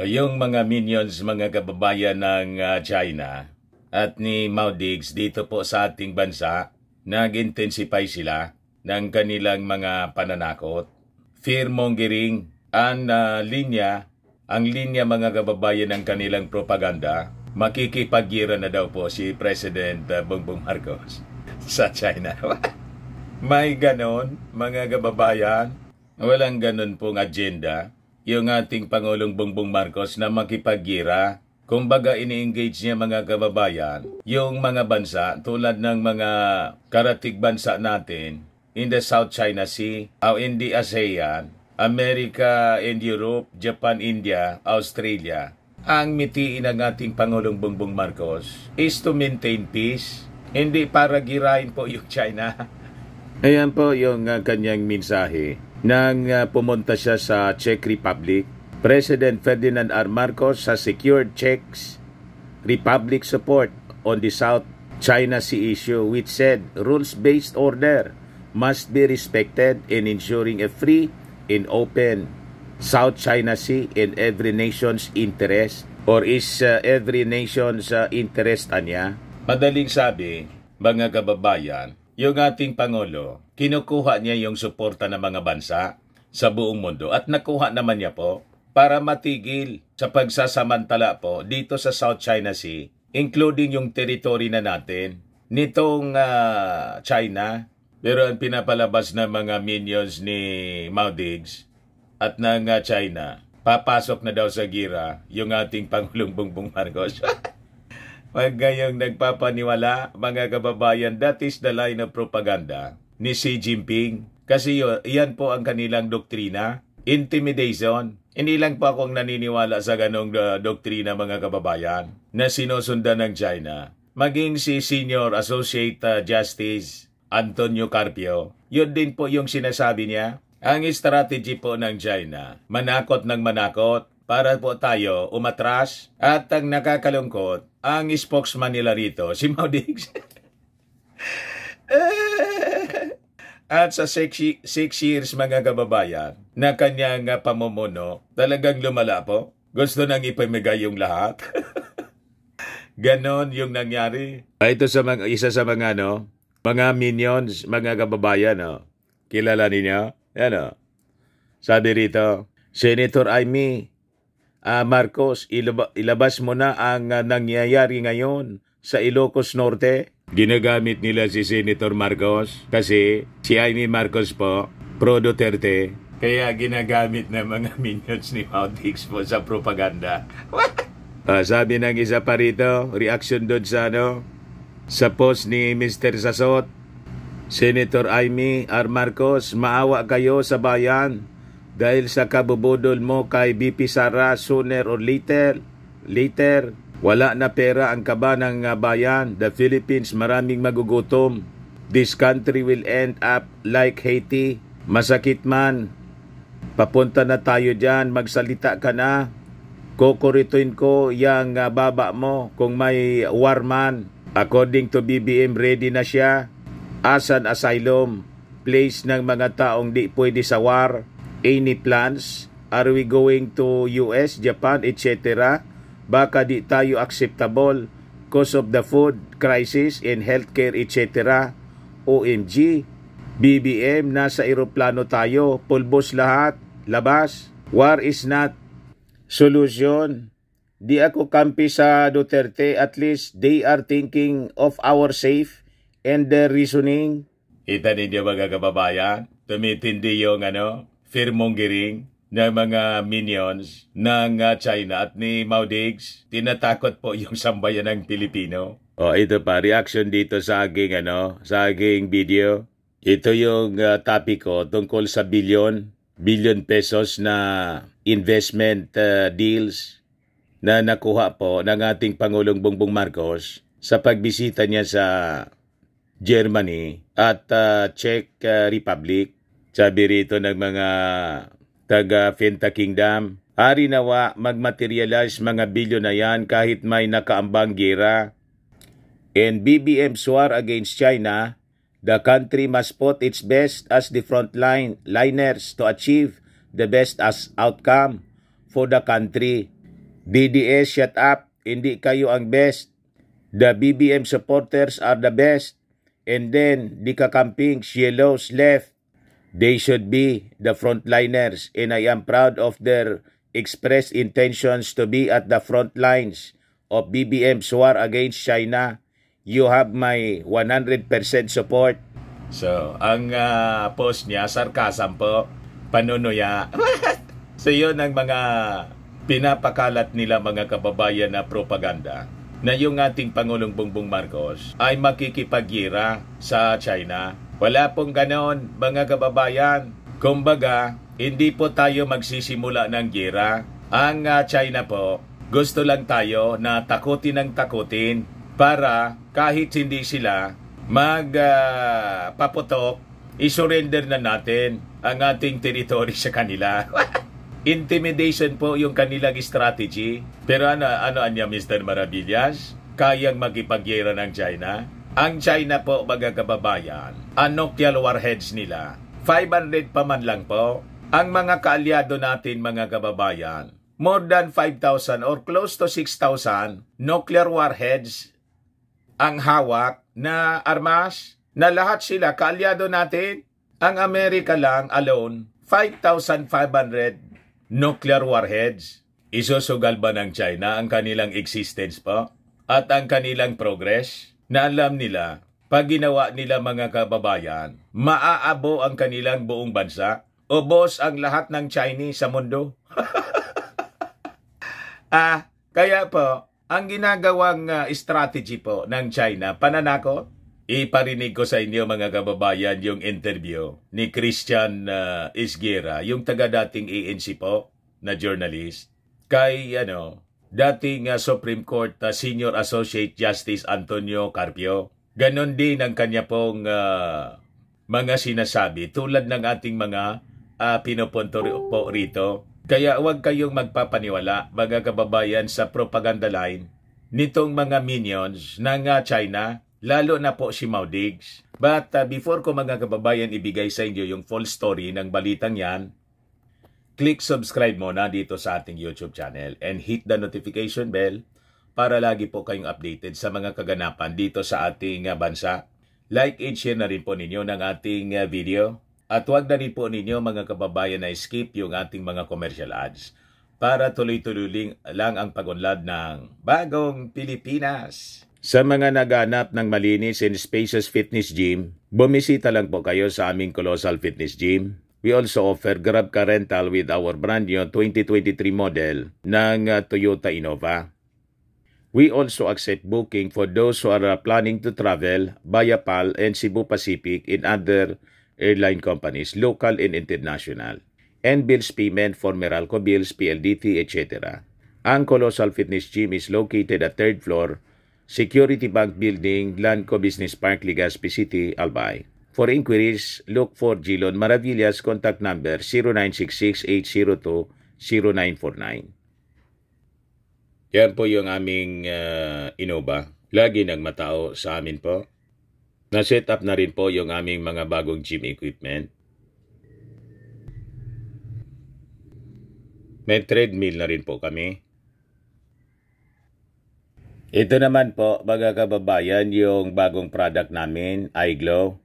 Ah, yung mga minions mga kababayan ng ah, China at ni Mao Diggs dito po sa ating bansa, nag-intensify sila ng kanilang mga pananakot. Fear-mongering ang uh, linya, ang linya mga kababayan ng kanilang propaganda, makikipagira na daw po si President Bongbong Marcos sa China. May ganon, mga kababayan. Walang ganon pong agenda yung ating Pangulong Bongbong Marcos na makipagira. Kumbaga ini-engage niya mga kababayan, yung mga bansa tulad ng mga karatig bansa natin in the South China Sea, o in the ASEAN, America and Europe, Japan, India, Australia. Ang mitiin ng ating Pangulong Bongbong Marcos is to maintain peace, hindi para girain po yung China. Ayan po yung uh, kanyang mensahe nang uh, pumunta siya sa Czech Republic, President Ferdinand R. Marcos sa secured Czech's Republic support on the South China Sea issue which said rules-based order must be respected in ensuring a free and open South China Sea in every nation's interest or is uh, every nation's uh, interest anya? Madaling sabi, mga kababayan, yung ating Pangulo, kinukuha niya yung suporta ng mga bansa sa buong mundo at nakuha naman niya po para matigil sa pagsasamantala po dito sa South China Sea, including yung territory na natin nitong uh, China. Pero ang pinapalabas ng mga minions ni Mao Diggs at ng uh, China, papasok na daw sa gira yung ating Pangulong Bongbong Marcos. Pagayang nagpapaniwala, mga kababayan, that is the line of propaganda ni Xi Jinping. Kasi yan po ang kanilang doktrina, intimidation. Hindi lang po akong naniniwala sa ganong ah, doktrina mga kababayan na sinusundan ng China. Maging si Senior Associate ah, Justice Antonio Carpio, yun din po yung sinasabi niya. Ang strategy po ng China, manakot ng manakot, para po tayo umatras at ang nakakalungkot, ang spokesman nila rito, si Maudix. At sa 6 years mga kababayan na kanyang pamumuno, talagang lumala po. Gusto nang ipamigay yung lahat. Ganon yung nangyari. Ah, ito sa mga, isa sa mga ano, mga minions, mga kababayan. No? Kilala ninyo? Ano? Sabi rito, Senator Amy, uh, Marcos, ilaba, ilabas mo na ang uh, nangyayari ngayon sa Ilocos Norte? Ginagamit nila si Senator Marcos kasi si Jaime Marcos po, pro Duterte, kaya ginagamit na mga minions ni Maudix po sa propaganda. uh, sabi ng isa pa rito, reaction doon sa ano, sa post ni Mr. Sasot, Senator Amy R. Marcos, maawa kayo sa bayan dahil sa kabubudol mo kay BP Sara sooner or later, later, wala na pera ang kaba ng ah, bayan, the Philippines maraming magugutom. This country will end up like Haiti. Masakit man. Papunta na tayo dyan, magsalita ka na. Kokorituin ko yang ah, baba mo kung may war man. According to BBM, ready na siya. Asan asylum? Place ng mga taong di pwede sa war any plans? Are we going to US, Japan, etc.? Baka di tayo acceptable cause of the food crisis and healthcare, etc. OMG, BBM, nasa eroplano tayo, pulbos lahat, labas. War is not solution. Di ako kampi sa Duterte, at least they are thinking of our safe and their reasoning. Kita ninyo mga kababayan, tumitindi yung ano, firmonggiring ng mga minions ng ah, China at ni Mao Diggs. Tinatakot po yung sambayan ng Pilipino. O oh, ito pa, reaction dito sa aking, ano, sa aking video. Ito yung uh, topic ko tungkol sa billion, billion pesos na investment uh, deals na nakuha po ng ating Pangulong Bongbong Marcos sa pagbisita niya sa Germany at uh, Czech uh, Republic sabi rito ng mga taga Fenta Kingdom, Ari nawa magmaterialize mga bilyon na yan kahit may nakaambang gira. And BBM's war against China, the country must put its best as the front line liners to achieve the best as outcome for the country. DDS, shut up. Hindi kayo ang best. The BBM supporters are the best. And then, the kakampings, yellows, left, They should be the frontliners and I am proud of their expressed intentions to be at the front lines of BBM's war against China. You have my 100% support. So, ang uh, post niya, sarcasm po, panunuya. so, yun ang mga pinapakalat nila mga kababayan na propaganda na yung ating Pangulong Bongbong Marcos ay makikipagira sa China wala pong ganon mga kababayan. Kumbaga, hindi po tayo magsisimula ng gira. Ang uh, China po, gusto lang tayo na takutin ng takutin para kahit hindi sila magpaputok, ah, uh, isurrender na natin ang ating territory sa kanila. Intimidation po yung kanilang strategy. Pero ano, ano niya Mr. Maravillas? Kayang magipagyera ng China? Ang China po, mga kababayan, ang nuclear warheads nila. 500 pa man lang po ang mga kaalyado natin mga kababayan. More than 5,000 or close to 6,000 nuclear warheads ang hawak na armas na lahat sila kaalyado natin. Ang Amerika lang alone 5,500 nuclear warheads. Isusugal ba ng China ang kanilang existence po at ang kanilang progress? Na alam nila pag ginawa nila mga kababayan, maaabo ang kanilang buong bansa? Ubos ang lahat ng Chinese sa mundo? ah, kaya po, ang ginagawang uh, strategy po ng China, pananako, Iparinig ko sa inyo mga kababayan yung interview ni Christian uh, Isguera, yung taga-dating ANC po na journalist, kay ano, dating uh, Supreme Court uh, Senior Associate Justice Antonio Carpio Ganon din ang kanya pong uh, mga sinasabi tulad ng ating mga uh, ah, pinoponto po rito. Kaya huwag kayong magpapaniwala mga kababayan sa propaganda line nitong mga minions ng uh, China, lalo na po si Maudigs. But uh, before ko mga kababayan ibigay sa inyo yung full story ng balitang yan, click subscribe mo na dito sa ating YouTube channel and hit the notification bell para lagi po kayong updated sa mga kaganapan dito sa ating ah, bansa. Like and share na rin po ninyo ng ating ah, video. At huwag na rin po ninyo mga kababayan na skip yung ating mga commercial ads para tuloy-tuloy lang ang pag-unlad ng Bagong Pilipinas. Sa mga naganap ng malinis and Spaces fitness gym, bumisita lang po kayo sa aming Colossal Fitness Gym. We also offer Grab Car Rental with our brand new 2023 model ng ah, Toyota Innova. We also accept booking for those who are uh, planning to travel via PAL and Cebu Pacific and other airline companies, local and international, and bills payment for Meralco bills, PLDT, etc. Ang Colossal Fitness Gym is located at 3rd floor, Security Bank Building, Lanco Business Park, Legazpi City, Albay. For inquiries, look for Gilon Maravillas contact number 0966-802-0949. Yan po yung aming uh, ah, Innova. Lagi nagmatao sa amin po. Na-set up na rin po yung aming mga bagong gym equipment. May treadmill na rin po kami. Ito naman po, mga kababayan, yung bagong product namin, iGlow.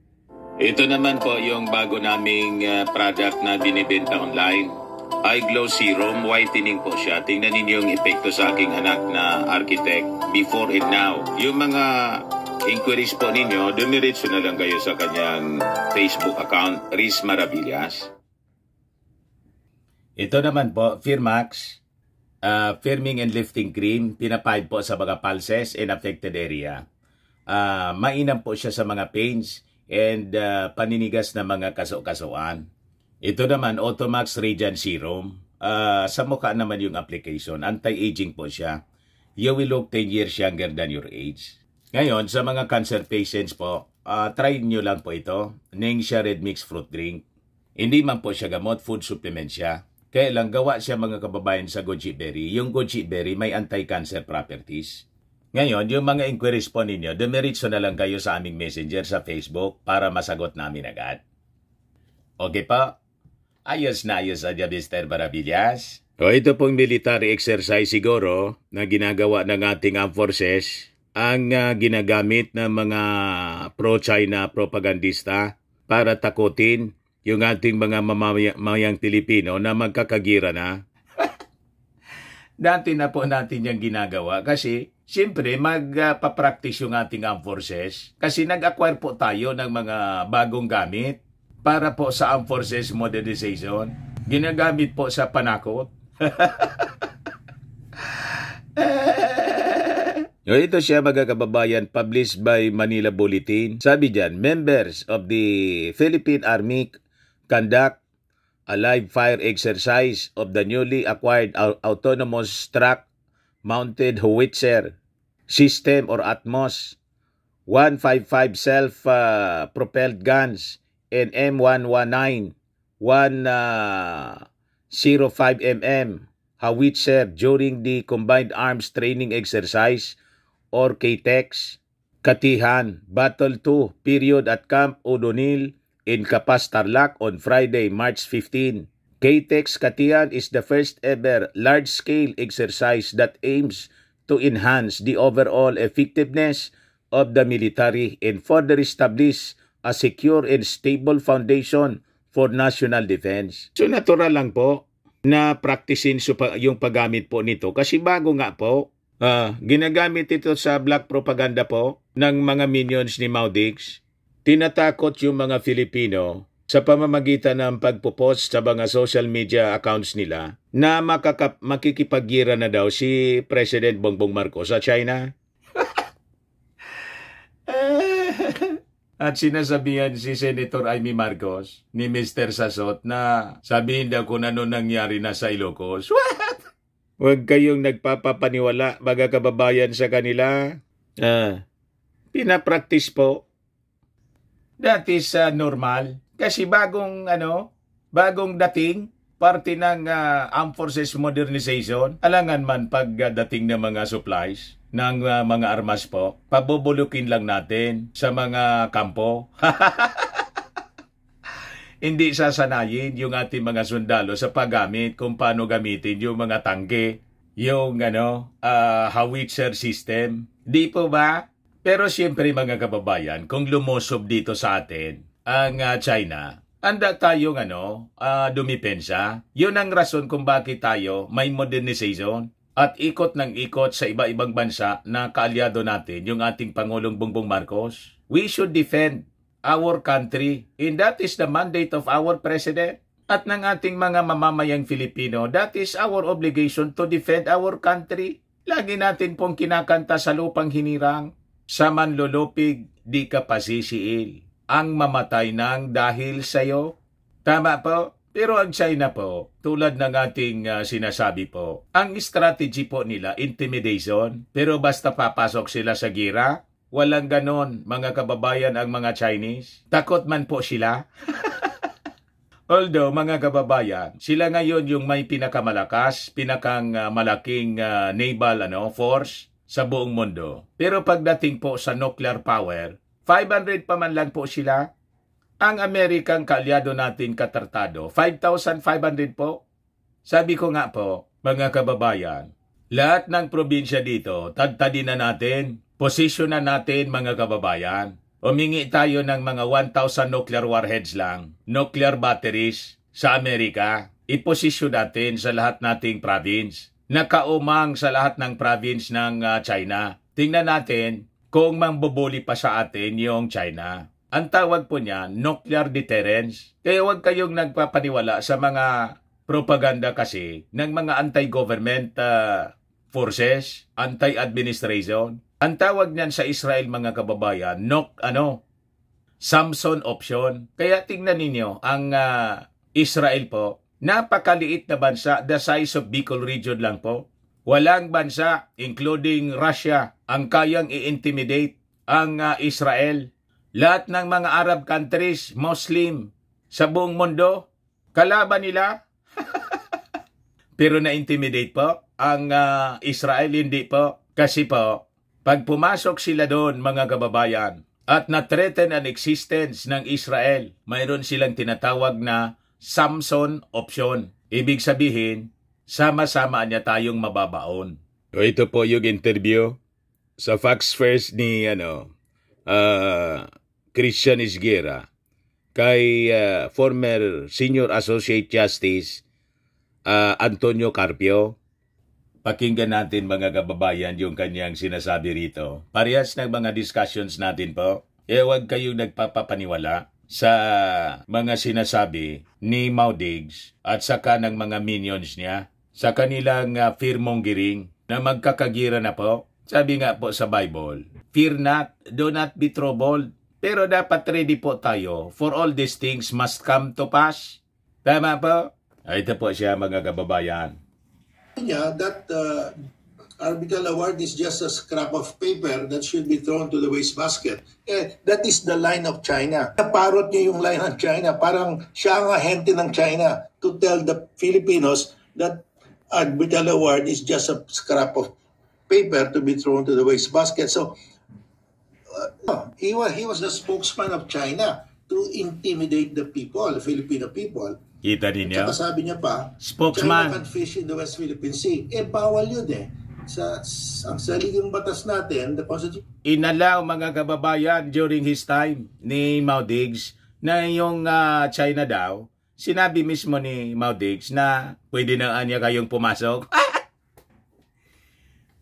Ito naman po yung bago naming ah, product na binibenta online. Eye Glow Serum Whitening po siya. Tingnan ninyo yung epekto sa aking anak na architect before and now. Yung mga inquiries po ninyo, duniritso na lang kayo sa kanyang Facebook account, Riz Maravillas. Ito naman po, Firmax, uh, firming and lifting cream, pinapahid po sa mga pulses and affected area. Uh, mainam po siya sa mga pains and uh, paninigas ng mga kaso-kasuan. Ito naman, Automax Radiant Serum. Uh, sa mukha naman yung application. Anti-aging po siya. You will look 10 years younger than your age. Ngayon, sa mga cancer patients po, uh, try nyo lang po ito. Ningxia Red Mix Fruit Drink. Hindi man po siya gamot, food supplement siya. Kaya lang gawa siya mga kababayan sa goji berry. Yung goji berry may anti-cancer properties. Ngayon, yung mga inquiries po ninyo, dumiritso na lang kayo sa aming messenger sa Facebook para masagot namin agad. Okay pa? Ayos-nayos adya, ah, Mr. Barabillas. O ito pong military exercise siguro na ginagawa ng ating armed forces ang uh, ginagamit ng mga pro-China propagandista para takutin yung ating mga mamamayang Pilipino na magkakagira na. Dati na po natin yung ginagawa kasi siyempre magpapractice ah, uh, yung ating armed forces kasi nag-acquire po tayo ng mga bagong gamit para po sa Armed Forces Modernization, ginagamit po sa panakot. Ito siya mga kababayan, published by Manila Bulletin. Sabi dyan, members of the Philippine Army conduct a live fire exercise of the newly acquired autonomous truck mounted howitzer system or ATMOS 155 self-propelled uh, guns and M119, 105mm howitzer during the Combined Arms Training Exercise or KTEX, Katihan, Battle 2 period at Camp O'Donnell in Capas Tarlac on Friday, March 15. KTEX Katihan is the first ever large-scale exercise that aims to enhance the overall effectiveness of the military and further establish a secure and stable foundation for national defense. So natural lang po na practicein yung paggamit po nito kasi bago nga po uh, ginagamit ito sa black propaganda po ng mga minions ni Maudix. Tinatakot yung mga Filipino sa pamamagitan ng pagpopost sa mga social media accounts nila na makakap- makikipagira na daw si President Bongbong Marcos sa China. At sinasabihan si Senator Amy Marcos ni Mr. Sasot na sabihin daw kung ano nangyari na sa Ilocos. What? Huwag kayong nagpapapaniwala mga kababayan sa kanila. Ah, pinapraktis po. That is uh, normal. Kasi bagong ano, bagong dating, parte ng uh, Armed Forces Modernization, alangan man pagdating ng mga supplies ng uh, mga armas po, pabubulukin lang natin sa mga kampo. Hindi sasanayin yung ating mga sundalo sa paggamit kung paano gamitin yung mga tangke, yung ano, uh, howitzer system. Di po ba? Pero siyempre mga kababayan, kung lumusob dito sa atin ang uh, China, anda tayong ano, uh, dumipensa. Yun ang rason kung bakit tayo may modernization at ikot ng ikot sa iba-ibang bansa na kaalyado natin, yung ating Pangulong Bongbong Marcos. We should defend our country and that is the mandate of our President at ng ating mga mamamayang Filipino. That is our obligation to defend our country. Lagi natin pong kinakanta sa lupang hinirang, sa manlulupig di ka pasisiil, ang mamatay nang dahil sa'yo. Tama po? Pero ang China po, tulad ng ating uh, sinasabi po, ang strategy po nila, intimidation. Pero basta papasok sila sa gira, walang ganon mga kababayan ang mga Chinese. Takot man po sila. Although mga kababayan, sila ngayon yung may pinakamalakas, pinakang uh, malaking uh, naval ano, force sa buong mundo. Pero pagdating po sa nuclear power, 500 pa man lang po sila, ang Amerikang kalyado natin katartado, 5,500 po. Sabi ko nga po, mga kababayan, lahat ng probinsya dito, tagtadin na natin, posisyon na natin mga kababayan. Umingi tayo ng mga 1,000 nuclear warheads lang, nuclear batteries sa Amerika. Iposisyon natin sa lahat nating province. Nakaumang sa lahat ng province ng uh, China. Tingnan natin kung mangbubuli pa sa atin yung China. Ang tawag po niya, nuclear deterrence. Kaya huwag kayong nagpapaniwala sa mga propaganda kasi ng mga anti-government uh, forces, anti-administration. Ang tawag niyan sa Israel mga kababayan, nok ano, Samson option. Kaya tingnan ninyo ang uh, Israel po, napakaliit na bansa, the size of Bicol region lang po. Walang bansa, including Russia, ang kayang i-intimidate ang uh, Israel lahat ng mga Arab countries, Muslim, sa buong mundo, kalaban nila. Pero na-intimidate po ang uh, Israel, hindi po. Kasi po, pag pumasok sila doon mga kababayan at na-threaten ang existence ng Israel, mayroon silang tinatawag na Samson option. Ibig sabihin, sama-sama niya tayong mababaon. So ito po yung interview sa Fox First ni ano, uh, Christian Isguera kay uh, former Senior Associate Justice uh, Antonio Carpio. Pakinggan natin mga kababayan yung kanyang sinasabi rito. Parehas ng mga discussions natin po. Eh huwag kayong nagpapapaniwala sa mga sinasabi ni Maudigs at saka ng mga minions niya sa kanilang uh, fear-mongering na magkakagira na po. Sabi nga po sa Bible, Fear not, do not be troubled, pero dapat ready po tayo for all these things must come to pass. Tama po? Ah, ito po siya mga kababayan. that uh, arbitral award is just a scrap of paper that should be thrown to the wastebasket. Eh, that is the line of China. Naparot niyo yung line ng China. Parang siya ang ahente ng China to tell the Filipinos that arbitral award is just a scrap of paper to be thrown to the wastebasket. So uh, he, was, he was the spokesman of China to intimidate the people, the Filipino people. Kita din niya. saka sabi niya pa, Spokesman. China can fish in the West Philippine Sea. Eh, bawal yun eh. Sa, ang saligang batas natin, the Constitution. Inalaw mga kababayan during his time ni Mao Diggs na yung uh, China daw, sinabi mismo ni Mao Diggs na pwede na niya kayong pumasok.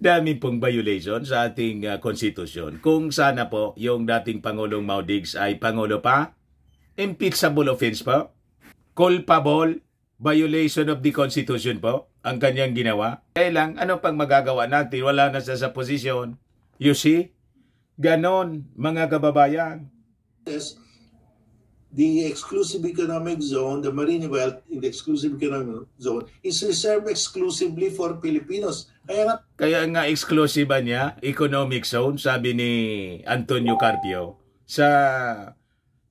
dami pong violation sa ating uh, Kung sana po yung dating Pangulong Maudigs ay Pangulo pa, impeachable offense po, culpable, violation of the Constitution po, ang kanyang ginawa. Kaya ano pang magagawa natin? Wala na siya sa posisyon. You see? Ganon, mga kababayan. Yes, the exclusive economic zone, the marine wealth in the exclusive economic zone, is reserved exclusively for Filipinos kaya nga, kaya nga exclusive niya, economic zone, sabi ni Antonio Carpio sa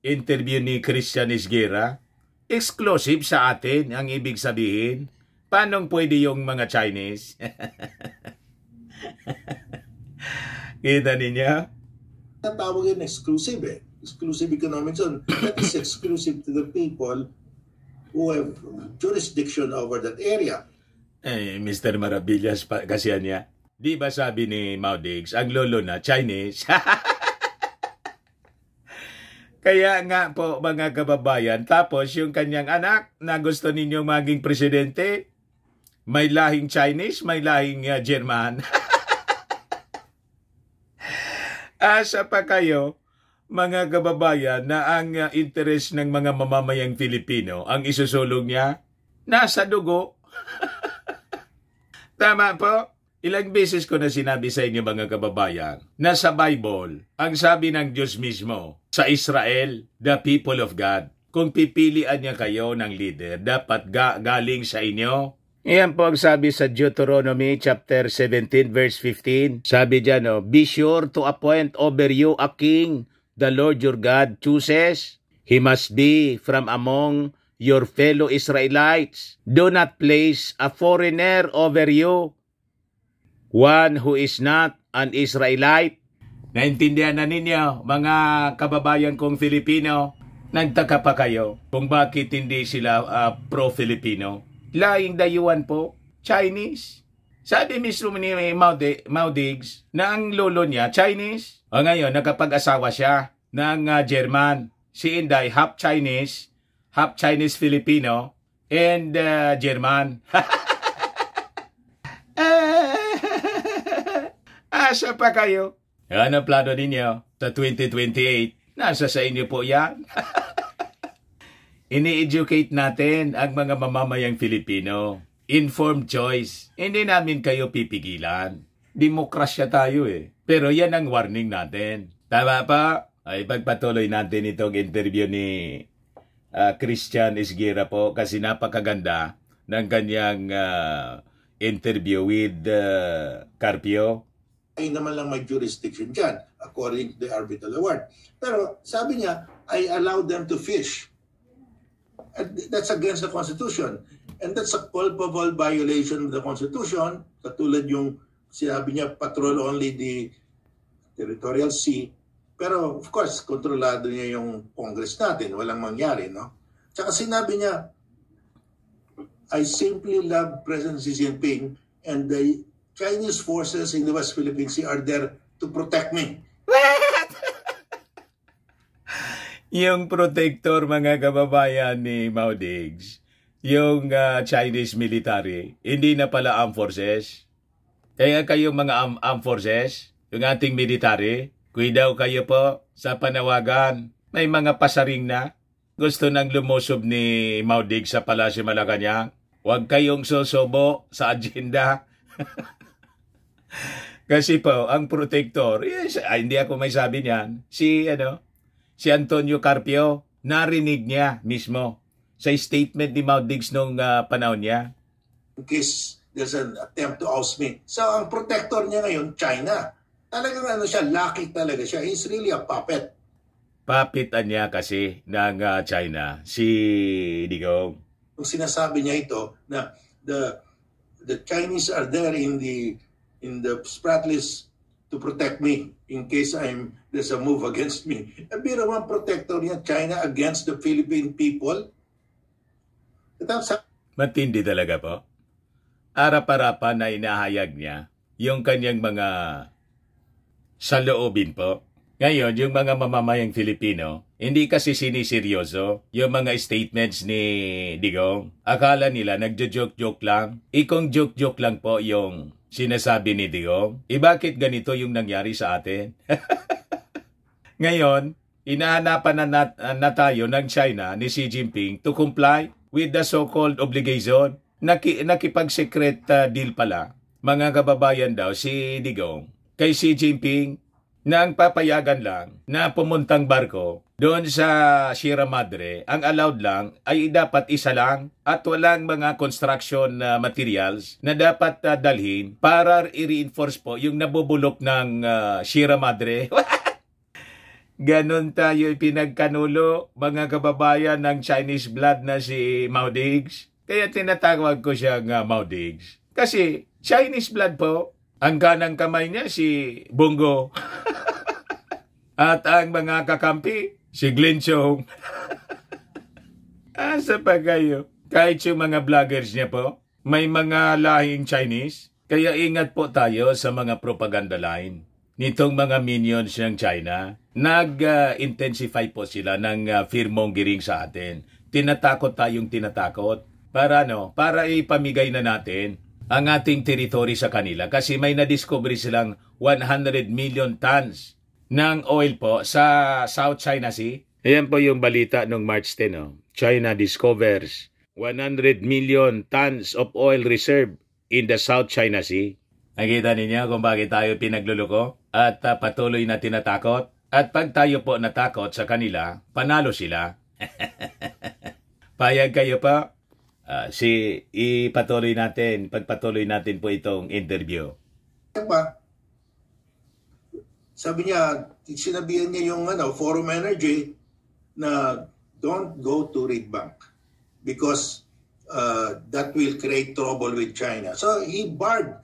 interview ni Christian Isguera. Exclusive sa atin ang ibig sabihin. Paano pwede yung mga Chinese? Kita ninyo? Tatawag yun exclusive eh. Exclusive economic zone. That is exclusive to the people who have jurisdiction over that area. Eh, Mr. Marabillas pa kasi niya. Di ba sabi ni Maudigs, ang lolo na Chinese? Kaya nga po mga kababayan, tapos yung kanyang anak na gusto ninyong maging presidente, may lahing Chinese, may lahing uh, German. Asa pa kayo, mga kababayan, na ang uh, interest ng mga mamamayang Filipino, ang isusulong niya, nasa dugo. Tama po? Ilang beses ko na sinabi sa inyo mga kababayan na sa Bible, ang sabi ng Diyos mismo, sa Israel, the people of God. Kung pipilian niya kayo ng leader, dapat ga- galing sa inyo. Iyan po ang sabi sa Deuteronomy chapter 17 verse 15. Sabi diyan, oh, Be sure to appoint over you a king the Lord your God chooses. He must be from among your fellow Israelites. Do not place a foreigner over you, one who is not an Israelite. Naintindihan na ninyo, mga kababayan kong Filipino, nagtaka pa kayo kung bakit hindi sila uh, pro-Filipino. Laing dayuan po, Chinese. Sabi mismo ni Maudigs na ang lolo niya Chinese. O ngayon, nakapag-asawa siya ng uh, German. Si Inday, half Chinese, half Chinese Filipino, and uh, German. Asa pa kayo? Ano plano ninyo sa 2028? Nasa sa inyo po yan. Ini-educate natin ang mga mamamayang Filipino. Informed choice. Hindi namin kayo pipigilan. Demokrasya tayo eh. Pero yan ang warning natin. Tama pa? Ay pagpatuloy natin itong interview ni uh, Christian Isgira po kasi napakaganda ng kanyang uh, interview with uh, Carpio. Ay naman lang may jurisdiction dyan according to the arbitral award. Pero sabi niya, I allow them to fish. And that's against the Constitution. And that's a culpable violation of the Constitution. Katulad yung sinabi niya, patrol only the territorial sea pero of course, kontrolado niya yung Congress natin. Walang mangyari, no? Tsaka sinabi niya, I simply love President Xi Jinping and the Chinese forces in the West Philippine Sea are there to protect me. What? yung protector, mga kababayan ni Mao Maudigs, yung uh, Chinese military, hindi na pala armed forces. Kaya kayong mga armed forces, yung ating military, Kuidaw kayo po sa panawagan. May mga pasaring na gusto nang lumusob ni Maudig sa Palasyo Malacanang. Huwag kayong susubo sa agenda. Kasi po, ang protector, yes, ah, hindi ako may sabi niyan, si, ano, si Antonio Carpio, narinig niya mismo sa statement ni Maudig nung uh, panahon niya. In case there's an attempt to oust me. So, ang protector niya ngayon, China Talagang ano siya, lucky talaga siya. He's really a puppet. Papitan niya kasi ng uh, China, si Digong. Kung sinasabi niya ito na the the Chinese are there in the in the Spratlys to protect me in case I'm there's a move against me. Eh, ang birawan protector niya China against the Philippine people. Matindi talaga po. Arap-arapan na inahayag niya yung kanyang mga sa loobin po. Ngayon, yung mga mamamayang Filipino, hindi kasi siniseryoso yung mga statements ni Digong. Akala nila nagjo-joke-joke lang. Ikong joke-joke lang po yung sinasabi ni Digong. E bakit ganito yung nangyari sa atin? Ngayon, inahanapan na, nat- na tayo ng China ni Xi Jinping to comply with the so-called obligation. Naki- nakipag-secret uh, deal pala. Mga kababayan daw si Digong kay Xi Jinping nang papayagan lang na pumuntang barko doon sa Sierra Madre, ang allowed lang ay dapat isa lang at walang mga construction uh, materials na dapat uh, dalhin para i-reinforce po yung nabubulok ng uh, Sierra Madre. Ganon tayo pinagkanulo mga kababayan ng Chinese blood na si Mao Diggs. Kaya tinatawag ko siya ng uh, Mao Diggs. Kasi Chinese blood po ang kanang kamay niya si Bongo. At ang mga kakampi, si Glenchong. Asa ah, pa kayo? Kahit yung mga vloggers niya po, may mga lahing Chinese. Kaya ingat po tayo sa mga propaganda line nitong mga minions ng China. Nag-intensify po sila ng uh, ah, fearmongering sa atin. Tinatakot tayong tinatakot. Para ano? Para ipamigay na natin ang ating teritori sa kanila kasi may na nadiscovery silang 100 million tons ng oil po sa South China Sea. Ayan po yung balita noong March 10. Oh. China discovers 100 million tons of oil reserve in the South China Sea. Nakita ninyo kung bakit tayo pinagluluko at uh, patuloy na tinatakot? At pag tayo po natakot sa kanila, panalo sila. Payag kayo pa? Uh, si ipatuloy natin, pagpatuloy natin po itong interview. Pa, sabi niya, sinabihan niya yung ano, Forum Energy na don't go to Red Bank because uh, that will create trouble with China. So he barred.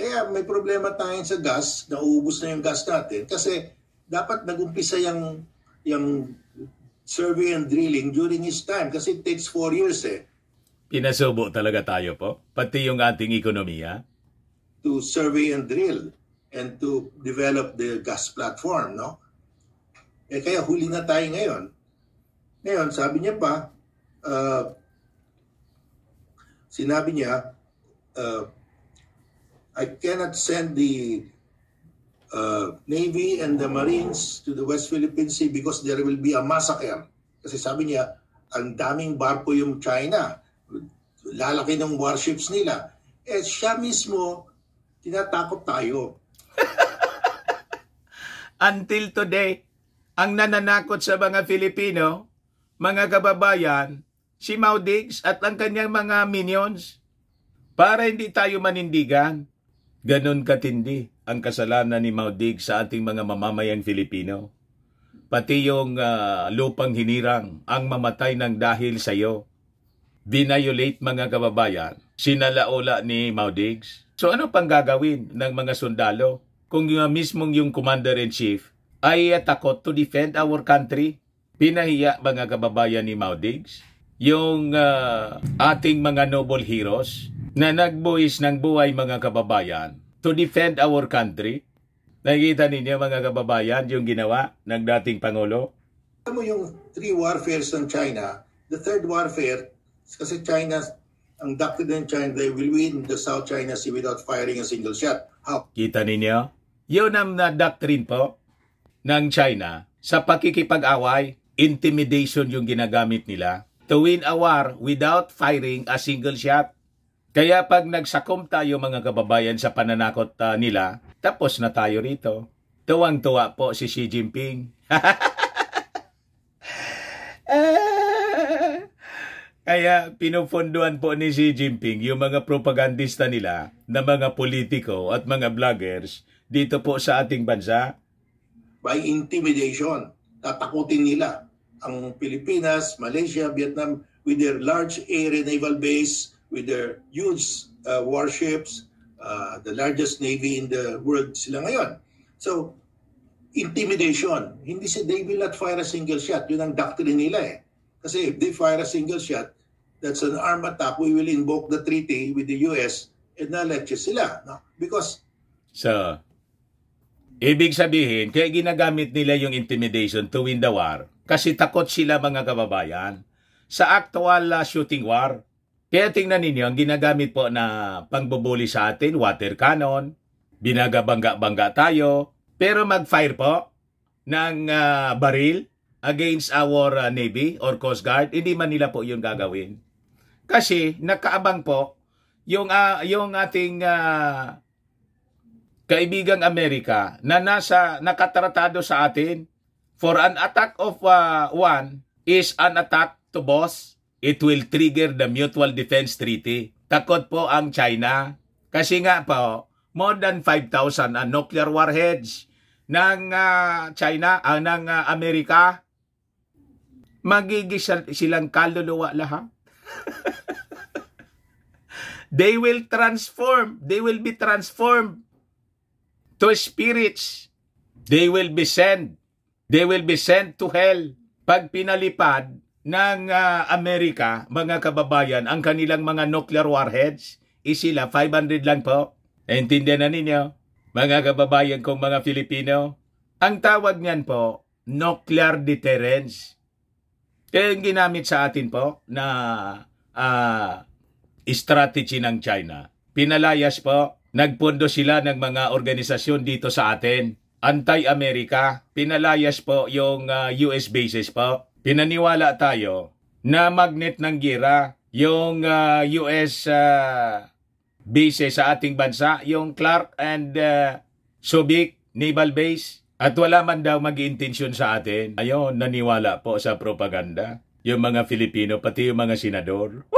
Kaya may problema tayo sa gas, nauubos na yung gas natin kasi dapat nagumpisa yung, yung survey and drilling during his time kasi it takes four years eh Pinasubo talaga tayo po, pati yung ating ekonomiya. To survey and drill and to develop the gas platform, no? Eh kaya huli na tayo ngayon. Ngayon, sabi niya pa, uh, sinabi niya, uh, I cannot send the uh, Navy and the Marines to the West Philippine Sea because there will be a massacre. Kasi sabi niya, ang daming barko yung China lalaki ng warships nila. Eh siya mismo, tinatakot tayo. Until today, ang nananakot sa mga Filipino, mga kababayan, si Mau Diggs at ang kanyang mga minions para hindi tayo manindigan. Ganon katindi ang kasalanan ni Mau Diggs sa ating mga mamamayang Filipino. Pati yung uh, lupang hinirang ang mamatay ng dahil sa iyo binayolate mga kababayan, sinalaula ni Maudigs. So ano pang gagawin ng mga sundalo kung yung mismong yung commander-in-chief ay takot to defend our country? Pinahiya mga kababayan ni Maudigs yung uh, ating mga noble heroes na nagbuhis ng buhay mga kababayan to defend our country. Nakikita ninyo mga kababayan yung ginawa ng dating Pangulo? Alam mo yung three warfares ng China, the third warfare kasi China, ang doctrine ng China, they will win the South China Sea without firing a single shot. How? Kita ninyo? Yun ang na doctrine po ng China sa pakikipag-away, intimidation yung ginagamit nila to win a war without firing a single shot. Kaya pag nagsakom tayo mga kababayan sa pananakot uh, nila, tapos na tayo rito. Tuwang-tuwa po si Xi Jinping. ah. Kaya pinopondoan po ni Xi Jinping yung mga propagandista nila na mga politiko at mga vloggers dito po sa ating bansa? By intimidation. Tatakutin nila ang Pilipinas, Malaysia, Vietnam with their large air and naval base, with their huge uh, warships, uh, the largest navy in the world sila ngayon. So, intimidation. Hindi si they will not fire a single shot. Yun ang doctrine nila eh. Kasi if they fire a single shot, that's an armed attack, we will invoke the treaty with the US and na-lecture sila. No? Because... So, ibig sabihin, kaya ginagamit nila yung intimidation to win the war kasi takot sila mga kababayan sa actual uh, shooting war. Kaya tingnan ninyo, ang ginagamit po na pangbubuli sa atin, water cannon, binagabangga-bangga tayo, pero mag-fire po ng uh, baril against our uh, Navy or Coast Guard, hindi man nila po yun gagawin. Kasi nakaabang po yung uh, yung ating uh, kaibigang Amerika na nasa nakatratado sa atin for an attack of uh, one is an attack to boss it will trigger the mutual defense treaty takot po ang China kasi nga po more than 5000 uh, nuclear warheads ng uh, China uh, ng uh, Amerika magiging silang kaluluwa lahat they will transform. They will be transformed to spirits. They will be sent. They will be sent to hell. Pag pinalipad ng uh, Amerika, mga kababayan, ang kanilang mga nuclear warheads, isila 500 lang po. Naintindihan na ninyo, mga kababayan kong mga Filipino. Ang tawag niyan po, nuclear deterrence. Kaya yung ginamit sa atin po na uh, strategy ng China, pinalayas po, nagpondo sila ng mga organisasyon dito sa atin. Anti-America, pinalayas po yung uh, ah, US bases po. Pinaniwala tayo na magnet ng gira yung uh, ah, US uh, base sa ating bansa, yung Clark and uh, Subic Naval Base, at wala man daw mag intensyon sa atin. Ayon, naniwala po sa propaganda. Yung mga Filipino, pati yung mga senador.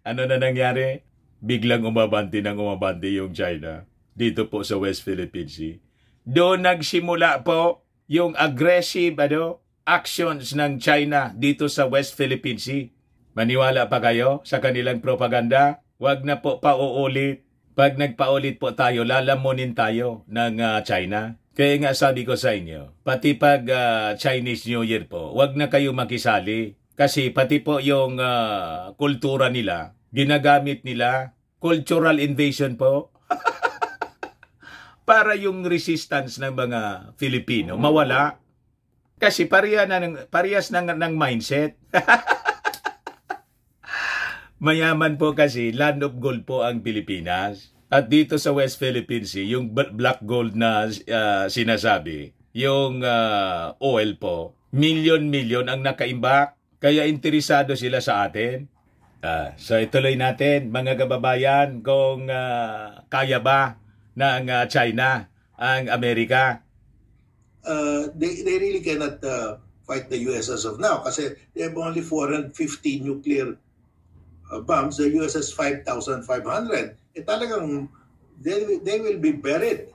ano na nangyari? Biglang umabanti ng umabanti yung China dito po sa West Philippine Sea. Doon nagsimula po yung aggressive ano, actions ng China dito sa West Philippine Sea. Maniwala pa kayo sa kanilang propaganda? Huwag na po pauulit. Pag nagpaulit po tayo, lalamunin tayo ng uh, China. Kaya nga sabi ko sa inyo, pati pag uh, Chinese New Year po, wag na kayo makisali kasi pati po yung uh, kultura nila, ginagamit nila, cultural invasion po, para yung resistance ng mga Filipino mawala. Kasi pareha na ng, parehas ng, ng mindset. Mayaman po kasi, land of gold po ang Pilipinas. At dito sa West Philippines, eh, yung black gold na uh, sinasabi, yung uh, oil po, milyon-milyon ang nakaimbak. Kaya interesado sila sa atin. Uh, so ituloy natin mga kababayan kung uh, kaya ba ng uh, China ang Amerika. Uh, they, they really cannot uh, fight the US as of now kasi they have only 450 nuclear uh, bombs. The US has 5,500 eh talagang they, they will be buried.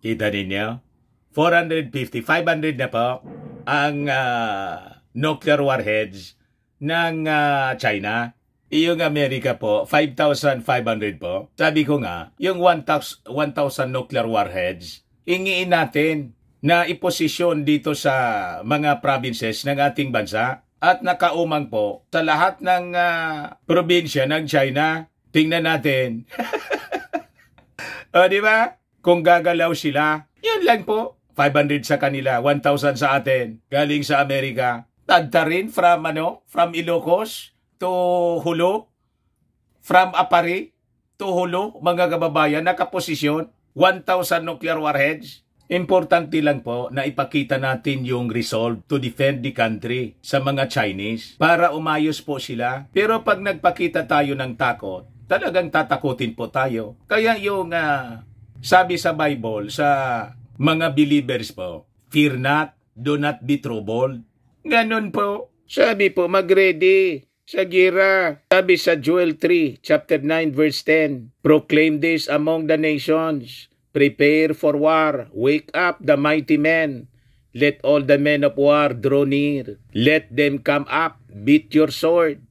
Kita ninyo? 450, 500 na po ang uh, nuclear warheads ng uh, China. Yung Amerika po, 5,500 po. Sabi ko nga, yung 1,000 nuclear warheads, ingiin natin na iposisyon dito sa mga provinces ng ating bansa at nakaumang po sa lahat ng uh, probinsya ng China Tingnan natin. o, oh, di ba? Kung gagalaw sila, yun lang po. 500 sa kanila, 1,000 sa atin, galing sa Amerika. Tagta rin from, ano, from Ilocos to Hulo, from Apari to Hulo, mga kababayan, nakaposisyon, 1,000 nuclear warheads. Importante lang po na ipakita natin yung resolve to defend the country sa mga Chinese para umayos po sila. Pero pag nagpakita tayo ng takot, talagang tatakutin po tayo. Kaya yung uh, sabi sa Bible sa mga believers po, fear not, do not be troubled. Ganon po. Sabi po, magready sa gira. Sabi sa Joel 3, chapter 9, verse 10, Proclaim this among the nations. Prepare for war. Wake up the mighty men. Let all the men of war draw near. Let them come up. Beat your sword.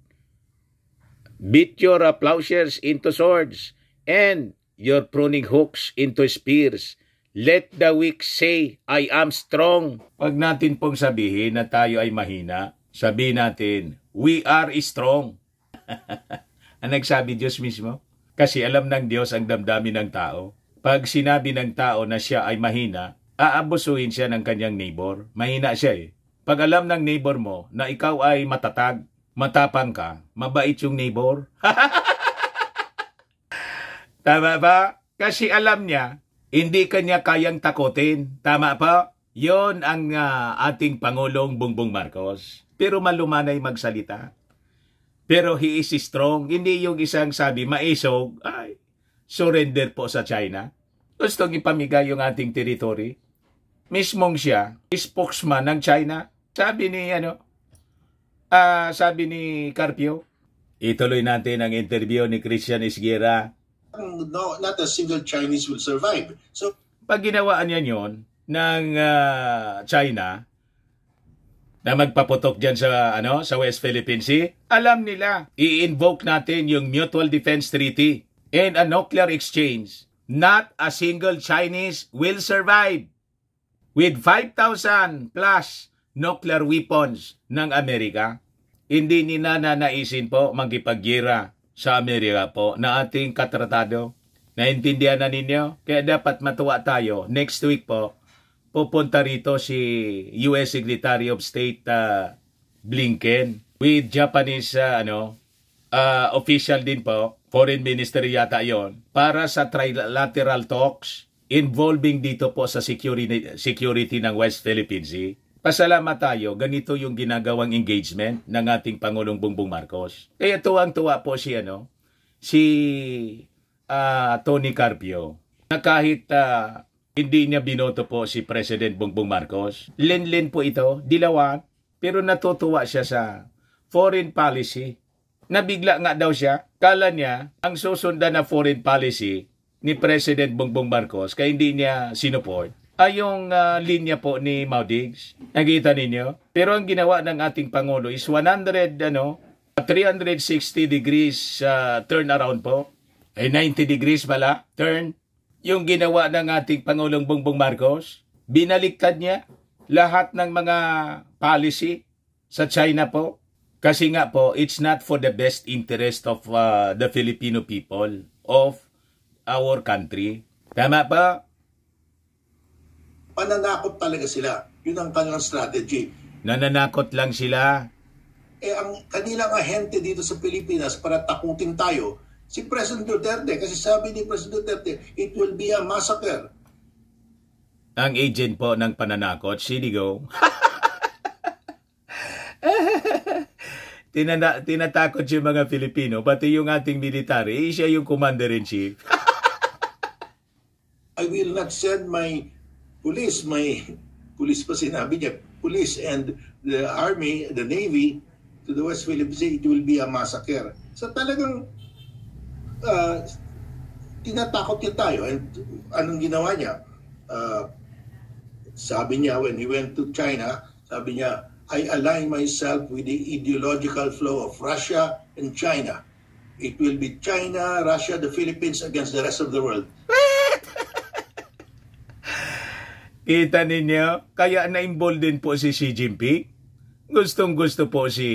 Beat your plowshares into swords, and your pruning hooks into spears. Let the weak say, I am strong. Pag natin pong sabihin na tayo ay mahina, sabihin natin, we are strong. ang nagsabi Diyos mismo? Kasi alam ng Diyos ang damdamin ng tao. Pag sinabi ng tao na siya ay mahina, aabusuhin siya ng kanyang neighbor. Mahina siya eh. Pag alam ng neighbor mo na ikaw ay matatag, matapang ka, mabait yung neighbor. Tama ba? Kasi alam niya, hindi kanya kayang takutin. Tama pa? Yon ang uh, ating Pangulong Bongbong Marcos. Pero malumanay magsalita. Pero he is strong. Hindi yung isang sabi, maisog, ay, surrender po sa China. Gustong ipamigay yung ating territory. Mismong siya, spokesman ng China. Sabi ni, ano, uh, sabi ni Carpio? Ituloy natin ang interview ni Christian Isguera. No, not a single Chinese will survive. So, pag ginawaan niya yon ng uh, China na magpaputok diyan sa ano sa West Philippine Sea, alam nila i-invoke natin yung Mutual Defense Treaty and a nuclear exchange. Not a single Chinese will survive. With 5,000 plus nuclear weapons ng Amerika? Hindi ni nananaisin po magkipagyira sa Amerika po na ating katratado. Naintindihan na ninyo? Kaya dapat matuwa tayo. Next week po, pupunta rito si US Secretary of State uh, Blinken with Japanese uh, ano uh, official din po, foreign ministry yata yon para sa trilateral talks involving dito po sa security, security ng West Philippine Sea. Pasalamat tayo, ganito yung ginagawang engagement ng ating Pangulong Bongbong Marcos. Kaya eh, tuwang-tuwa po si ano, si uh, Tony Carpio na kahit uh, hindi niya binoto po si President Bongbong Marcos. linlin po ito, dilawan, pero natutuwa siya sa foreign policy. Nabigla nga daw siya, kala niya ang susundan na foreign policy ni President Bongbong Marcos kaya hindi niya sinuport ay ah, yung uh, linya po ni Maudigs. Nakita ninyo? Pero ang ginawa ng ating Pangulo is 100, ano, 360 degrees uh, ah, turnaround po. Ay 90 degrees pala, turn. Yung ginawa ng ating Pangulong Bongbong Marcos, binaliktad niya lahat ng mga policy sa China po. Kasi nga po, it's not for the best interest of uh, the Filipino people, of our country. Tama pa? nananakot talaga sila. Yun ang kanilang strategy. Nananakot lang sila? Eh, ang kanilang ahente dito sa Pilipinas para takutin tayo, si President Duterte. Kasi sabi ni President Duterte, it will be a massacre. Ang agent po ng pananakot, Sinigo. Tinana- tinatakot yung mga Pilipino, pati yung ating military, siya yung commander-in-chief. I will not send my police, may police pa sinabi niya, police and the army, the navy, to the West philippine Philippines, it will be a massacre. So talagang uh, tinatakot niya tayo. And anong ginawa niya? Uh, sabi niya, when he went to China, sabi niya, I align myself with the ideological flow of Russia and China. It will be China, Russia, the Philippines against the rest of the world. Kita ninyo, kaya na-involve din po si Xi Jinping. Gustong gusto po si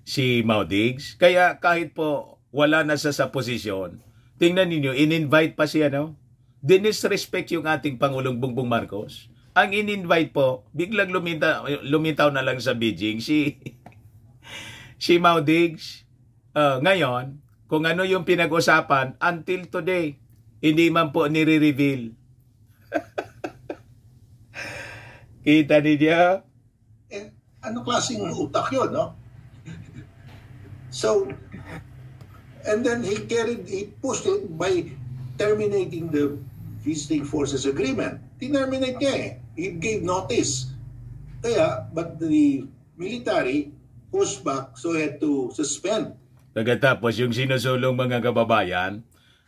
si Mao Diggs. Kaya kahit po wala na sa, sa posisyon, tingnan ninyo, in-invite pa siya, no? Dinisrespect yung ating Pangulong Bongbong Marcos. Ang in-invite po, biglang lumintaw, lumintaw na lang sa Beijing si si Mao Diggs. Uh, ah, ngayon, kung ano yung pinag-usapan, until today, hindi man po nire-reveal Kita niya? Eh, ano klaseng utak yun, no? so, and then he carried, he pushed it by terminating the visiting forces agreement. Terminate niya eh. He gave notice. Kaya, but the military pushed back so he had to suspend. Pagkatapos, yung sinusulong mga kababayan,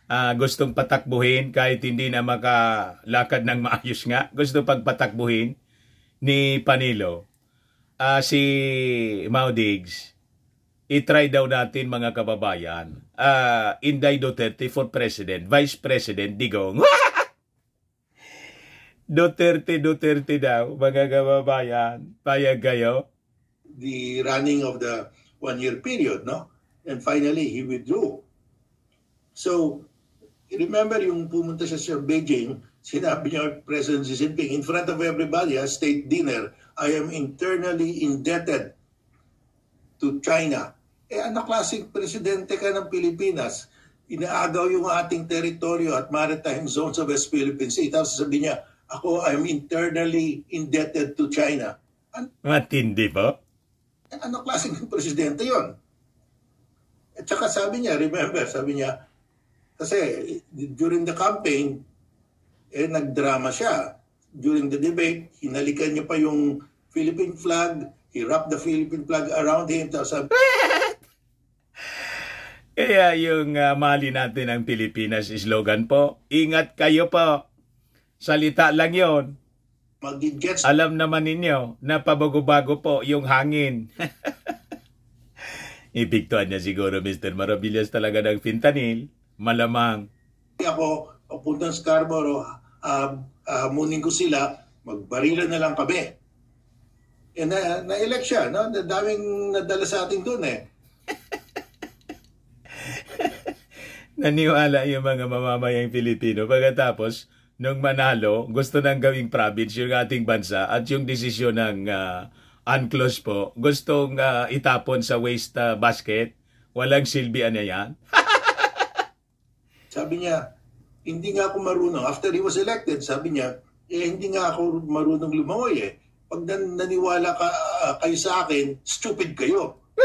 uh, gustong patakbuhin kahit hindi na makalakad ng maayos nga. Gusto pagpatakbuhin ni Panilo, uh, si Mao Diggs, itry daw natin mga kababayan, uh, Inday Duterte for President, Vice President, digong. Duterte, Duterte daw, mga kababayan, payag kayo? The running of the one-year period, no? And finally, he withdrew. So, remember yung pumunta siya sa Beijing, Sinabi niya, our President Xi Jinping, in front of everybody, a state dinner, I am internally indebted to China. Eh, anak klaseng presidente ka ng Pilipinas. Inaagaw yung ating teritoryo at maritime zones of West Philippine Sea. Tapos sabi niya, ako, I'm internally indebted to China. An- Matindi po. Eh, anak klaseng presidente yon. At saka sabi niya, remember, sabi niya, kasi during the campaign, eh nagdrama siya. During the debate, hinalikan niya pa yung Philippine flag, he wrapped the Philippine flag around him, tapos sabi, Kaya yung uh, mali natin ang Pilipinas slogan po, ingat kayo po. Salita lang yon. Gets... Alam naman ninyo na pabago-bago po yung hangin. Ipiktuan niya siguro Mr. Maravillas talaga ng fentanyl. Malamang. Ako, punta sa Scarborough, uh, um, uh, muning ko sila, magbarilan na lang kami. Eh, na, na-elect siya. No? Daming nadala sa atin doon eh. Naniwala yung mga mamamayang Pilipino. Pagkatapos, nung manalo, gusto nang gawing province yung ating bansa at yung desisyon ng uh, UNCLOS po, gustong uh, itapon sa waste uh, basket. Walang silbi, na ano yan. Sabi niya, hindi nga ako marunong. After he was elected, sabi niya, eh, hindi nga ako marunong lumangoy eh. Pag nan- naniwala ka, uh, kayo sa akin, stupid kayo.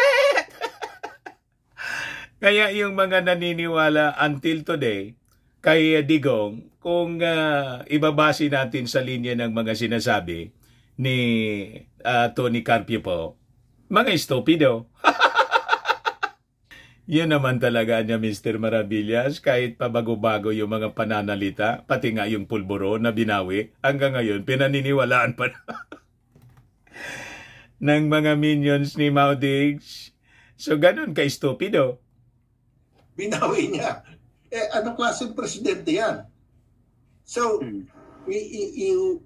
Kaya yung mga naniniwala until today, kay Digong, kung uh, ah, ibabasi natin sa linya ng mga sinasabi ni uh, Tony Carpio po, mga estupido. Yun naman talaga niya Mr. Maravillas kahit pa bago-bago yung mga pananalita, pati nga yung pulburo na binawi, hanggang ngayon pinaniniwalaan pa ng mga minions ni Maudix. So ganun ka stupido Binawi niya. Eh, ano klaseng presidente yan? So, hmm. you...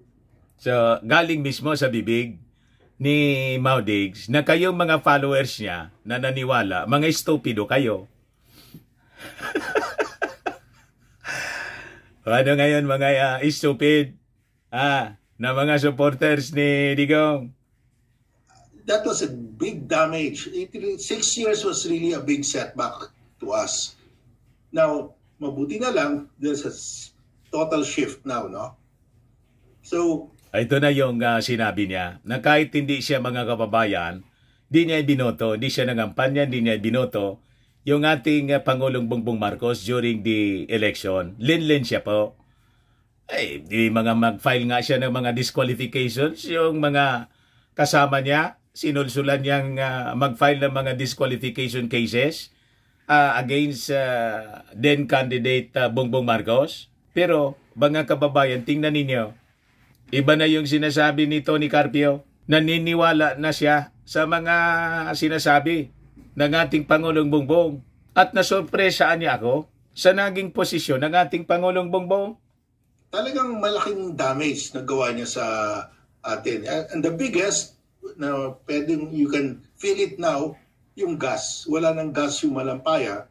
So, galing mismo sa bibig ni Mau na kayong mga followers niya na naniwala, mga estupido kayo. ano ngayon mga uh, stupid ah, na mga supporters ni Digong? That was a big damage. It, six years was really a big setback to us. Now, mabuti na lang, there's a total shift now, no? So, ito na yung uh, sinabi niya na kahit hindi siya mga kababayan, di niya binoto, di siya nangampanya, di niya binoto yung ating uh, Pangulong Bongbong Marcos during the election. Linlin siya po. Ay, eh, di mga mag-file nga siya ng mga disqualifications. Yung mga kasama niya, sinulsulan niyang uh, mag-file ng mga disqualification cases uh, against uh, then candidate uh, Bongbong Marcos. Pero mga kababayan, tingnan ninyo, Iba na yung sinasabi ni Tony Carpio. Naniniwala na siya sa mga sinasabi ng ating Pangulong Bongbong. At nasurpresaan niya ako sa naging posisyon ng ating Pangulong Bongbong. Talagang malaking damage na gawa niya sa atin. And the biggest na pwedeng you can feel it now, yung gas. Wala nang gas yung Malampaya.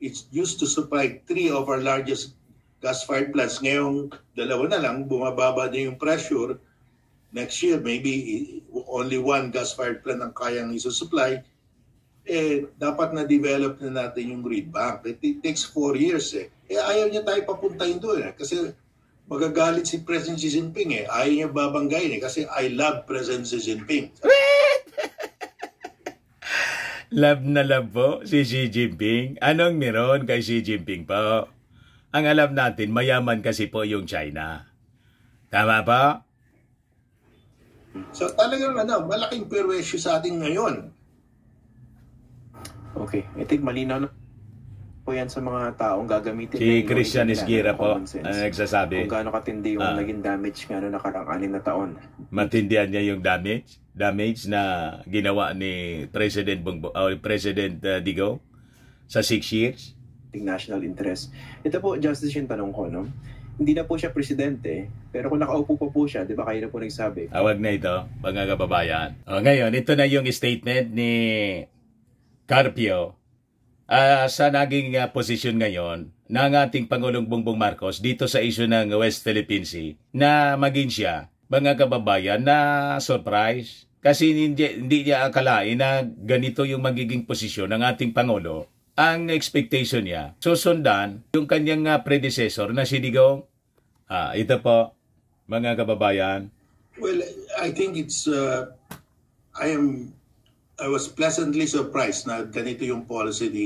It's used to supply three of our largest last five plus. Ngayong dalawa na lang, bumababa din yung pressure. Next year, maybe only one gas-fired plant ang kayang isusupply. Eh, dapat na-develop na natin yung grid bank. It, it takes four years eh. Eh, ayaw niya tayo papuntahin doon eh. Kasi magagalit si President Xi Jinping eh. Ayaw niya babanggain eh. Kasi I love President Xi Jinping. love na love po si Xi Jinping. Anong meron kay Xi Jinping po? ang alam natin, mayaman kasi po yung China. Tama ba? So talagang ano, malaking perwesyo sa atin ngayon. Okay, I think malinaw na po yan sa mga taong gagamitin. Si Christian Isgira po, ang nagsasabi. Kung gaano katindi yung uh, naging damage nga noong nakarang anim na taon. Matindihan niya yung damage? Damage na ginawa ni President, Bongbo, uh, ah, President uh, ah, Digo sa 6 years? national interest. Ito po, Justice, yung tanong ko, no? Hindi na po siya presidente, pero kung nakaupo po po siya, di ba kayo na po nagsabi? Awag ah, na ito, mga kababayan. O, oh, ngayon, ito na yung statement ni Carpio uh, sa naging uh, posisyon ngayon ng ating Pangulong Bongbong Marcos dito sa isyu ng West Philippine Sea na maging siya, mga kababayan, na surprise kasi hindi, hindi niya akalain na ganito yung magiging posisyon ng ating Pangulo ang expectation niya, susundan yung kanyang ah, predecessor na si Digong? Ah, ito po, mga kababayan. Well, I think it's, uh, I am, I was pleasantly surprised na ganito yung policy ni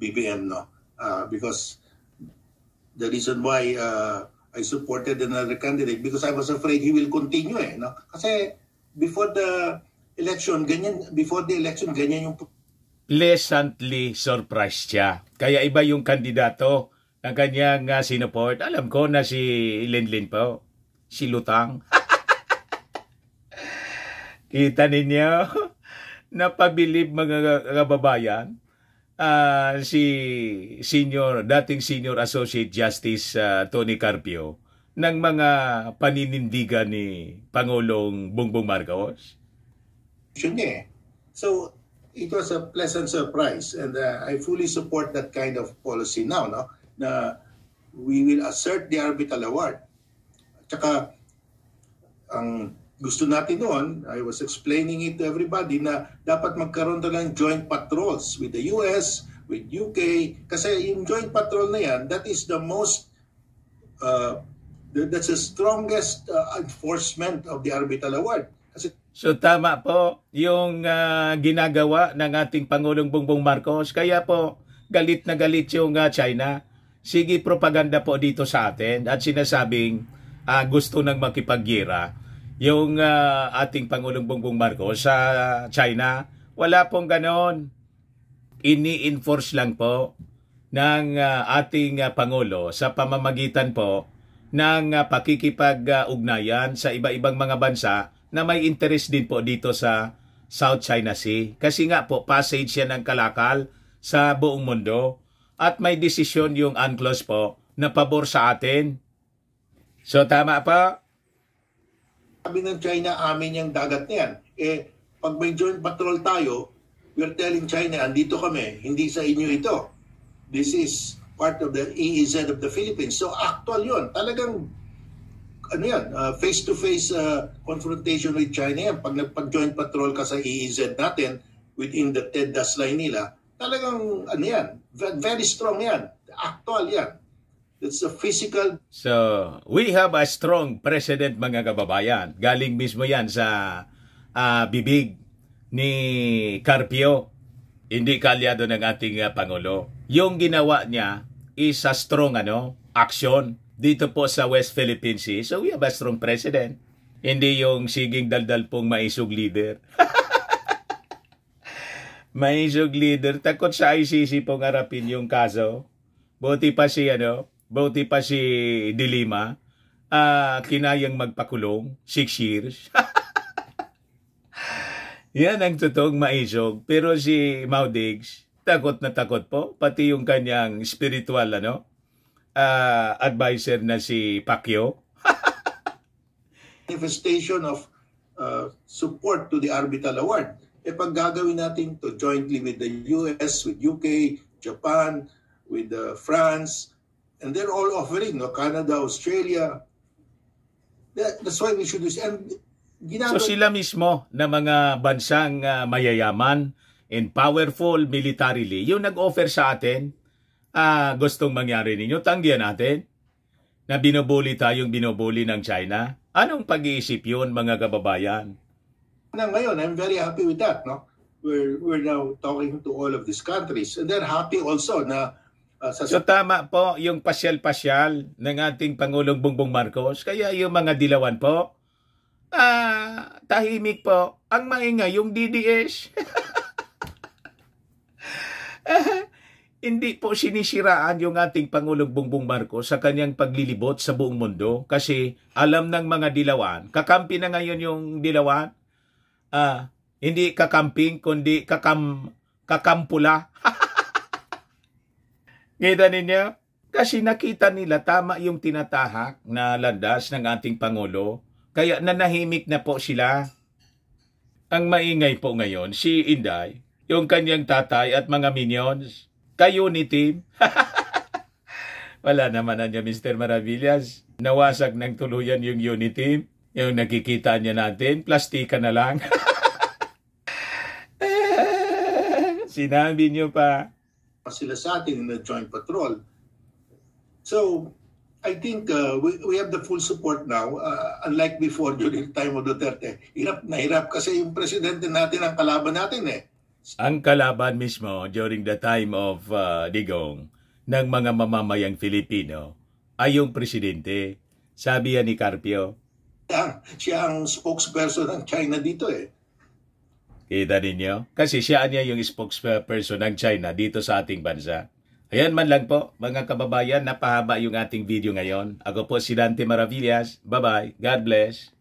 BBM, no? Uh, because the reason why uh, I supported another candidate because I was afraid he will continue, eh, no? Kasi before the election, ganyan, before the election, ganyan yung pleasantly surprised siya. Kaya iba yung kandidato ng kanyang uh, sinuport. Alam ko na si Linlin po. Si Lutang. Kita ninyo? Napabilib mga kababayan. Uh, si senior, dating senior associate justice uh, Tony Carpio ng mga paninindigan ni Pangulong Bongbong Marcos? Yun eh. So, it was a pleasant surprise. And uh, I fully support that kind of policy now, no? Na we will assert the arbitral award. Tsaka, ang gusto natin noon, I was explaining it to everybody na dapat magkaroon talaga ng joint patrols with the US, with UK, kasi yung joint patrol na yan, that is the most, uh, that's the strongest uh, enforcement of the arbitral award So tama po yung uh, ginagawa ng ating Pangulong Bongbong Marcos. Kaya po galit na galit yung uh, China. Sige propaganda po dito sa atin at sinasabing uh, gusto ng makipaggira yung uh, ating Pangulong Bongbong Marcos sa uh, China. Wala pong ganon. Ini-enforce lang po ng uh, ating uh, Pangulo sa pamamagitan po ng uh, pakikipag-ugnayan sa iba-ibang mga bansa na may interest din po dito sa South China Sea. Kasi nga po, passage yan ng kalakal sa buong mundo. At may desisyon yung UNCLOS po na pabor sa atin. So tama pa? Sabi ng China, amin yung dagat niyan. Eh, pag may joint patrol tayo, we're telling China, andito kami, hindi sa inyo ito. This is part of the EEZ of the Philippines. So actual yon Talagang ano yan, uh, face-to-face uh, confrontation with China yan. Pag nagpag-joint patrol ka sa EEZ natin, within the TEDAS line nila, talagang ano yan, very strong yan, actual yan. It's a physical... So, we have a strong president mga kababayan. Galing mismo yan sa uh, bibig ni Carpio. Hindi kalyado ng ating uh, Pangulo. Yung ginawa niya is a strong ano, action dito po sa West Philippine Sea. So we have a strong president. Hindi yung siging daldal pong maisog leader. maisog leader. Takot sa ICC pong harapin yung kaso. Buti pa si, ano, buti pa si Dilima. Uh, ah, kinayang magpakulong. Six years. Yan ang totoong maisog. Pero si Maudigs, takot na takot po. Pati yung kanyang spiritual, ano, uh, advisor na si Pacquiao? manifestation of uh, support to the arbitral award. E pag gagawin natin to jointly with the US, with UK, Japan, with uh, France, and they're all offering, no? Canada, Australia. That, that's why we should do And ginagawa... So sila mismo na mga bansang uh, mayayaman and powerful militarily, yung nag-offer sa atin, uh, gustong mangyari ninyo, tanggihan natin na binubuli tayong binubuli ng China. Anong pag-iisip yun, mga kababayan? Na ngayon, I'm very happy with that. No? We're, we're now talking to all of these countries. And they're happy also na Uh, sa... So tama po yung pasyal-pasyal ng ating Pangulong Bongbong Marcos. Kaya yung mga dilawan po, ah, tahimik po. Ang maingay yung DDS. hindi po sinisiraan yung ating Pangulong Bongbong Marcos sa kanyang paglilibot sa buong mundo kasi alam ng mga dilawan, kakampi na ngayon yung dilawan, uh, hindi kakamping kundi kakam, kakampula. Kita ninyo? Kasi nakita nila tama yung tinatahak na landas ng ating Pangulo, kaya nanahimik na po sila. Ang maingay po ngayon, si Inday, yung kanyang tatay at mga minions, kayo ni unity Wala naman niya Mr. Maravillas. Nawasag ng tuluyan yung unity. Yung nakikita niya natin, plastika na lang. Sinabi niyo pa. Pa sila sa atin in the joint patrol. So, I think uh, we, we have the full support now, uh, unlike before during time of Duterte. Hirap na hirap kasi yung presidente natin ang kalaban natin eh ang kalaban mismo during the time of uh, Digong ng mga mamamayang Filipino ay yung presidente. Sabi ni Carpio. Yeah, siya ang spokesperson ng China dito eh. Kita ninyo? Kasi siya niya yung spokesperson ng China dito sa ating bansa. Ayan man lang po, mga kababayan, napahaba yung ating video ngayon. Ako po si Dante Maravillas. Bye-bye. God bless.